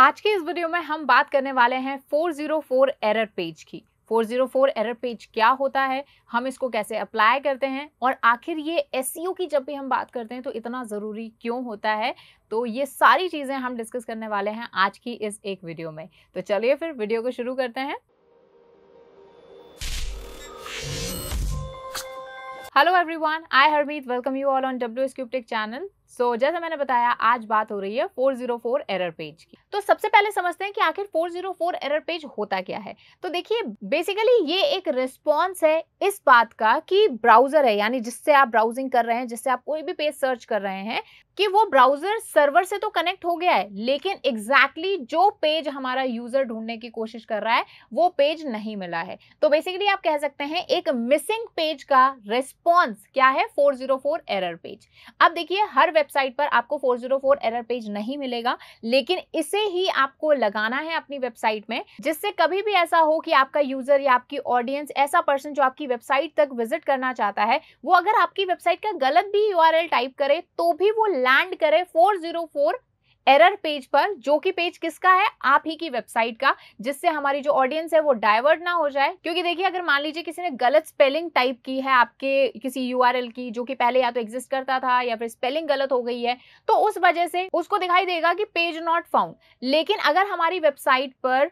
आज के इस वीडियो में हम बात करने वाले हैं 404 एरर पेज की 404 एरर पेज क्या होता है हम इसको कैसे अप्लाई करते हैं और आखिर ये एस e की जब भी हम बात करते हैं तो इतना ज़रूरी क्यों होता है तो ये सारी चीज़ें हम डिस्कस करने वाले हैं आज की इस एक वीडियो में तो चलिए फिर वीडियो को शुरू करते हैं hello everyone I Harmeet welcome you all on W S cubetech channel so so, जैसा मैंने बताया आज बात हो रही है 404 एरर पेज की तो सबसे पहले समझते हैं कि आखिर 404 एरर पेज होता क्या है तो देखिए बेसिकली ये एक रिस्पॉन्स है इस बात का कि ब्राउजर है यानी जिससे आप ब्राउजिंग कर रहे हैं जिससे आप कोई भी पेज सर्च कर रहे हैं कि वो ब्राउजर सर्वर से तो कनेक्ट हो गया है लेकिन एग्जैक्टली exactly जो पेज हमारा यूजर ढूंढने की कोशिश कर रहा है वो पेज नहीं मिला है तो बेसिकली आप कह सकते हैं एक मिसिंग पेज का रिस्पॉन्स क्या है 404 एरर पेज अब देखिए हर वेबसाइट पर आपको 404 एरर पेज नहीं मिलेगा लेकिन इसे ही आपको लगाना है अपनी वेबसाइट में जिससे कभी भी ऐसा हो कि आपका यूजर या आपकी ऑडियंस ऐसा पर्सन जो आपकी वेबसाइट तक विजिट करना चाहता है वो अगर आपकी वेबसाइट का गलत भी यू टाइप करे तो भी वो लैंड करे फोर एरर पेज पर जो कि पेज किसका है आप ही की वेबसाइट का जिससे हमारी जो ऑडियंस है वो डाइवर्ट ना हो जाए क्योंकि देखिए अगर मान लीजिए किसी ने गलत स्पेलिंग टाइप की है आपके किसी यू की जो कि पहले या तो एग्जिस्ट करता था या फिर स्पेलिंग गलत हो गई है तो उस वजह से उसको दिखाई देगा कि पेज नॉट फाउंड लेकिन अगर हमारी वेबसाइट पर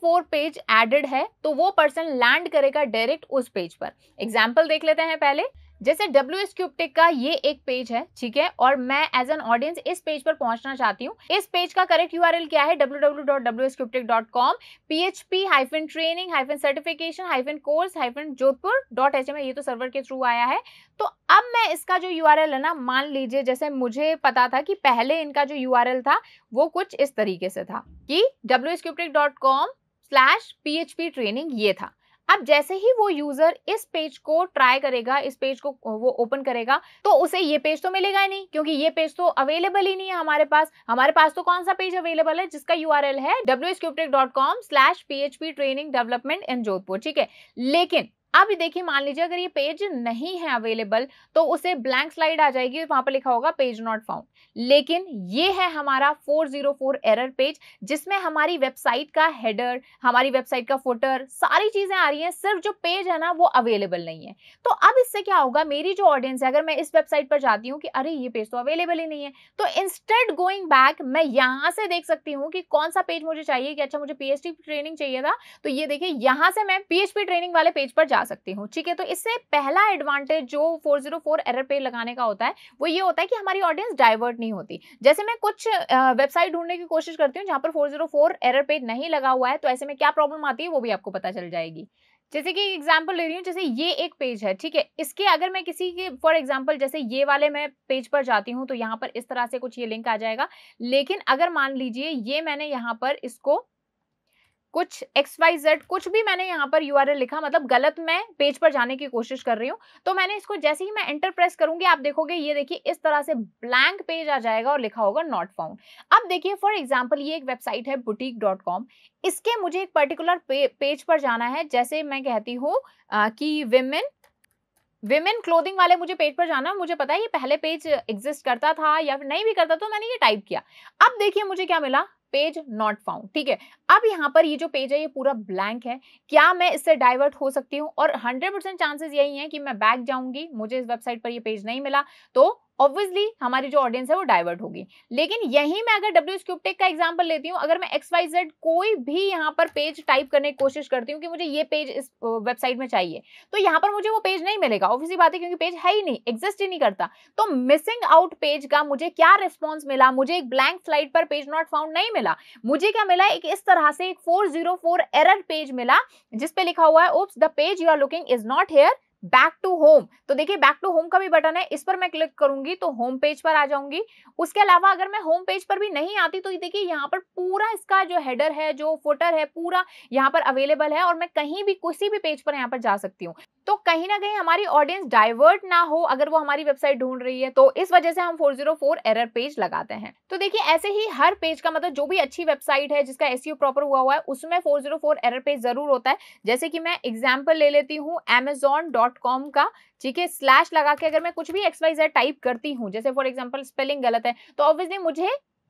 फोर पेज एडेड है तो वो पर्सन लैंड करेगा डायरेक्ट उस पेज पर एग्जाम्पल देख लेते हैं पहले जैसे डब्ल्यू एस क्यूबटेक का ये एक पेज है ठीक है और मैं एज एन ऑडियंस इस पेज पर पहुंचना चाहती हूँ इस पेज का करेक्ट यू क्या है W W dot W S cube tech dot com P H P training hyphen certification hyphen course hyphen Jodhpur dot H M ये तो सर्वर के थ्रू आया है तो अब मैं इसका जो यू है ना मान लीजिए जैसे मुझे पता था कि पहले इनका जो यू था वो कुछ इस तरीके से था कि W S cube tech dot com slash P H P training ये था अब जैसे ही वो यूजर इस पेज को ट्राई करेगा इस पेज को वो ओपन करेगा तो उसे ये पेज तो मिलेगा ही नहीं क्योंकि ये पेज तो अवेलेबल ही नहीं है हमारे पास हमारे पास तो कौन सा पेज अवेलेबल है जिसका यू है W s cube tech dot com slash P H P training development in Jodhpur ठीक है लेकिन अब देखिए मान लीजिए अगर ये पेज नहीं है अवेलेबल तो उसे ब्लैंक स्लाइड आ जाएगी वहां पर लिखा होगा पेज नॉट फाउंड लेकिन ये है हमारा 404 एरर पेज जिसमें हमारी वेबसाइट का हेडर हमारी वेबसाइट का फोटर सारी चीजें आ रही हैं सिर्फ जो पेज है ना वो अवेलेबल नहीं है तो अब इससे क्या होगा मेरी जो ऑडियंस है अगर मैं इस वेबसाइट पर जाती हूँ कि अरे ये पेज तो अवेलेबल ही नहीं है तो इंस्टेंट गोइंग बैक मैं यहां से देख सकती हूँ कि कौन सा पेज मुझे चाहिए कि अच्छा मुझे पीएचडी ट्रेनिंग चाहिए था तो ये देखिए यहां से मैं पीएचपी ट्रेनिंग वाले पेज पर जा सकती हूँ ठीक है तो इससे पहला एडवांटेज जो 404 जीरो एरर पे लगाने का होता है वो ये होता है कि हमारी ऑडियंस डाइवर्ट नहीं होती जैसे मैं कुछ वेबसाइट ढूंढने की कोशिश करती हूँ जहाँ पर 404 जीरो एरर पे नहीं लगा हुआ है तो ऐसे में क्या प्रॉब्लम आती है वो भी आपको पता चल जाएगी जैसे कि एग्जाम्पल ले रही हूँ जैसे ये एक पेज है ठीक है इसके अगर मैं किसी के फॉर एग्जाम्पल जैसे ये वाले मैं पेज पर जाती हूँ तो यहाँ पर इस तरह से कुछ ये लिंक आ जाएगा लेकिन अगर मान लीजिए ये मैंने यहाँ पर इसको कुछ एक्स वाई जेड कुछ भी मैंने यहाँ पर यू लिखा मतलब गलत मैं पेज पर जाने की कोशिश कर रही हूँ तो मैंने इसको जैसे ही मैं एंटर प्रेस करूंगी आप देखोगे ये देखिए इस तरह से ब्लैंक पेज आ जाएगा और लिखा होगा नॉट फाउंड अब देखिए फॉर एग्जाम्पल ये एक वेबसाइट है बुटीक डॉट कॉम इसके मुझे एक पर्टिकुलर पे, पेज पर जाना है जैसे मैं कहती हूँ कि विमेन विमेन क्लोथिंग वाले मुझे पेज पर जाना मुझे पता है ये पहले पेज एग्जिस्ट करता था या फिर नहीं भी करता तो मैंने ये टाइप किया अब देखिए मुझे क्या मिला पेज नॉट फाउंड ठीक है अब यहाँ पर ये जो पेज है ये पूरा ब्लैंक है क्या मैं इससे डाइवर्ट हो सकती हूँ और हंड्रेड परसेंट चांसेस यही है कि मैं बैक जाऊंगी मुझे इस वेबसाइट पर यह पेज नहीं मिला तो ऑब्वियसली हमारी जो ऑडियंस है वो डाइवर्ट होगी लेकिन यही मैं अगर डब्ल्यू स्क्यूब टेक का एग्जाम्पल लेती हूँ अगर मैं एक्स वाई जेड कोई भी यहाँ पर पेज टाइप करने की कोशिश करती हूँ कि मुझे ये पेज इस वेबसाइट में चाहिए तो यहाँ पर मुझे वो पेज नहीं मिलेगा ऑब्वियसली बात है क्योंकि पेज है ही नहीं एग्जिस्ट ही नहीं करता तो मिसिंग आउट पेज का मुझे क्या रिस्पॉन्स मिला मुझे एक ब्लैंक स्लाइड पर पेज नॉट फाउंड नहीं मिला मुझे क्या मिला एक इस तरह से एक four zero four error page मिला जिसपे लिखा हुआ है oops the page you are looking is not here back to home तो देखिए बैक टू होम का भी बटन है इस पर मैं क्लिक करूंगी तो होम पेज पर आ जाऊंगी उसके अलावा अगर मैं होम पेज पर भी नहीं आती तो देखिए यहाँ पर पूरा इसका जो हेडर है जो फोटर है पूरा यहाँ पर अवेलेबल है और मैं कहीं भी किसी भी पेज पर यहाँ पर जा सकती हूँ तो कहीं ना कहीं हमारी ऑडियंस डाइवर्ट ना हो अगर वो हमारी वेबसाइट ढूंढ रही है तो इस वजह से हम 404 एरर पेज लगाते हैं तो देखिए ऐसे ही हर पेज का मतलब जो भी अच्छी वेबसाइट है जिसका एस प्रॉपर e हुआ हुआ है उसमें 404 एरर पेज जरूर होता है जैसे कि मैं एग्जाम्पल ले लेती हूँ एमेजॉन डॉट कॉम का ठीक है स्लैश लगा के अगर मैं कुछ भी एक्स वाई जेड टाइप करती हूँ जैसे फॉर एग्जाम्पल स्पेलिंग गलत है तो ऑब्वियसली मुझे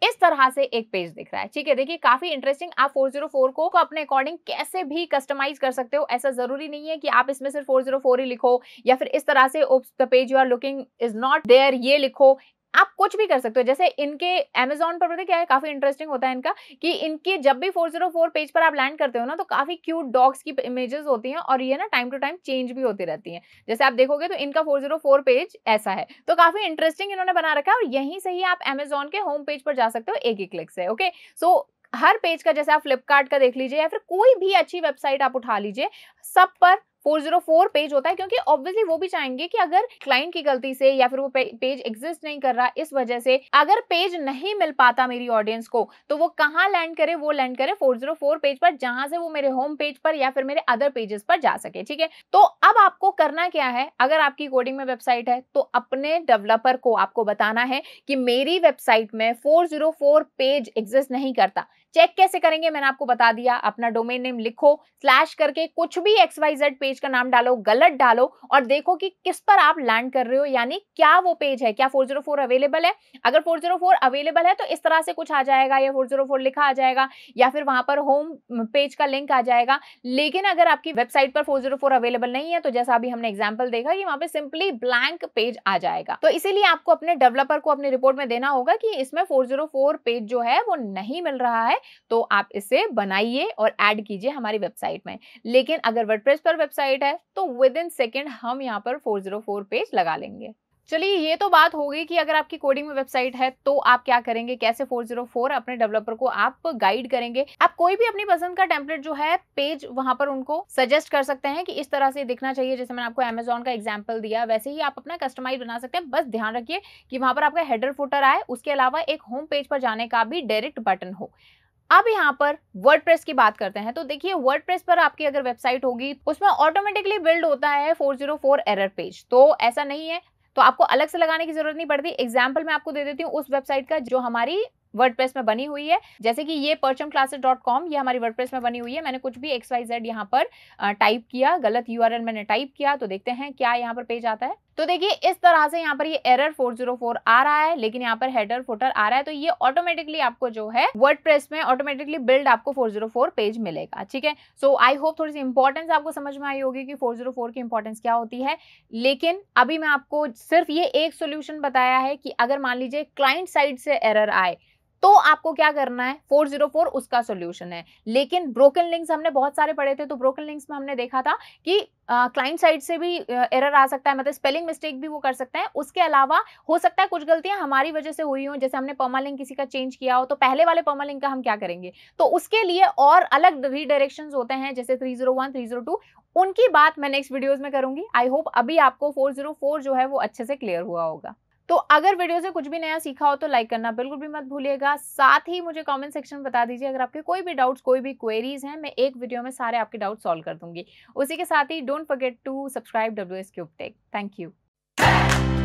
इस तरह से एक पेज दिख रहा है ठीक है देखिए काफी इंटरेस्टिंग आप 404 को को अपने अकॉर्डिंग कैसे भी कस्टमाइज कर सकते हो ऐसा जरूरी नहीं है कि आप इसमें सिर्फ 404 ही लिखो या फिर इस तरह से page you are looking is not there ये लिखो आप कुछ भी कर सकते हो जैसे इनके अमेजोन पर पता क्या है काफी इंटरेस्टिंग होता है इनका कि इनके जब भी 404 पेज पर आप लैंड करते हो ना तो काफी क्यूट डॉग्स की इमेजेस होती हैं और ये ना टाइम टू टाइम चेंज भी होती रहती हैं जैसे आप देखोगे तो इनका 404 पेज ऐसा है तो काफी इंटरेस्टिंग इन्होंने बना रखा है और यहीं से ही आप अमेजोन के होम पेज पर जा सकते हो एक ही क्लिक से ओके सो so, हर पेज का जैसे आप फ्लिपकार्ट का देख लीजिए या फिर कोई भी अच्छी वेबसाइट आप उठा लीजिए सब पर 404 पेज होता है क्योंकि ऑब्वियसली वो भी चाहेंगे कि अगर क्लाइंट की गलती से या फिर वो पेज एग्जिस्ट नहीं कर रहा इस वजह से अगर पेज नहीं मिल पाता मेरी ऑडियंस को तो वो कहाँ लैंड करे वो लैंड करे 404 पेज पर जहां से वो मेरे होम पेज पर या फिर मेरे अदर पेजेस पर जा सके ठीक है तो अब आपको करना क्या है अगर आपकी कोडिंग में वेबसाइट है तो अपने डेवलपर को आपको बताना है कि मेरी वेबसाइट में फोर पेज एग्जिस्ट नहीं करता चेक कैसे करेंगे मैंने आपको बता दिया अपना डोमेन नेम लिखो स्लैश करके कुछ भी एक्स वाई जेड पेज का नाम डालो गलत डालो और देखो कि किस पर आप लैंड कर रहे हो यानी क्या वो पेज है क्या 404 अवेलेबल है अगर 404 अवेलेबल है तो इस तरह से कुछ आ जाएगा या 404 लिखा आ जाएगा या फिर वहां पर होम पेज का लिंक आ जाएगा लेकिन अगर आपकी वेबसाइट पर फोर अवेलेबल नहीं है तो जैसा अभी हमने एग्जाम्पल देखा कि वहां पर सिंपली ब्लैंक पेज आ जाएगा तो इसीलिए आपको अपने डेवलपर को अपने रिपोर्ट में देना होगा कि इसमें फोर पेज जो है वो नहीं मिल रहा है तो आप इसे बनाइए और ऐड कीजिए हमारी वेबसाइट में लेकिन अगर वर्डप्रेस पर वेबसाइट है तो विद इन सेकेंड हम यहाँ पर 404 पेज लगा लेंगे चलिए ये तो बात हो गई कि अगर आपकी कोडिंग में वेबसाइट है तो आप क्या करेंगे कैसे 404 अपने डेवलपर को आप गाइड करेंगे आप कोई भी अपनी पसंद का टेम्पलेट जो है पेज वहां पर उनको सजेस्ट कर सकते हैं कि इस तरह से दिखना चाहिए जैसे मैंने आपको अमेजोन का एग्जाम्पल दिया वैसे ही आप अपना कस्टमाइज बना सकते हैं बस ध्यान रखिए कि वहां पर आपका हेडर फोटर आए उसके अलावा एक होम पेज पर जाने का भी डायरेक्ट बटन हो अब यहाँ पर वर्ड की बात करते हैं तो देखिए वर्ड पर आपकी अगर वेबसाइट होगी उसमें ऑटोमेटिकली बिल्ड होता है 404 एरर पेज तो ऐसा नहीं है तो आपको अलग से लगाने की जरूरत नहीं पड़ती एग्जाम्पल मैं आपको दे देती हूँ उस वेबसाइट का जो हमारी वर्ड में बनी हुई है जैसे कि ये परचम क्लासेस डॉट कॉम ये हमारी वर्ड में बनी हुई है मैंने कुछ भी एक्स वाई जेड यहाँ पर टाइप किया गलत यू मैंने टाइप किया तो देखते हैं क्या यहाँ पर पेज आता है तो देखिए इस तरह से यहाँ पर ये एरर 404 आ रहा है लेकिन यहाँ पर हेडर फोटर आ रहा है तो ये ऑटोमेटिकली आपको जो है वर्ड में ऑटोमेटिकली बिल्ड आपको 404 पेज मिलेगा ठीक है सो आई होप थोड़ी सी इंपॉर्टेंस आपको समझ में आई होगी कि 404 की इंपॉर्टेंस क्या होती है लेकिन अभी मैं आपको सिर्फ ये एक सोल्यूशन बताया है कि अगर मान लीजिए क्लाइंट साइड से एरर आए तो आपको क्या करना है 404 उसका सोल्यूशन है लेकिन ब्रोकन लिंक्स हमने बहुत सारे पढ़े थे तो ब्रोकन लिंक्स में हमने देखा था कि क्लाइंट uh, साइड से भी एरर uh, आ सकता है मतलब स्पेलिंग मिस्टेक भी वो कर सकते हैं उसके अलावा हो सकता है कुछ गलतियां हमारी वजह से हुई हो जैसे हमने लिंक किसी का चेंज किया हो तो पहले वाले लिंक का हम क्या करेंगे तो उसके लिए और अलग रीडायरेक्शन होते हैं जैसे three zero one three zero two उनकी बात मैं नेक्स्ट वीडियोज में करूंगी आई होप अभी आपको फोर जीरो फोर जो है वो अच्छे से क्लियर हुआ होगा तो अगर वीडियो से कुछ भी नया सीखा हो तो लाइक करना बिल्कुल भी मत भूलिएगा साथ ही मुझे कमेंट सेक्शन में बता दीजिए अगर आपके कोई भी डाउट्स कोई भी क्वेरीज हैं मैं एक वीडियो में सारे आपके डाउट सॉल्व कर दूंगी उसी के साथ ही don't forget to subscribe W S cube tech thank you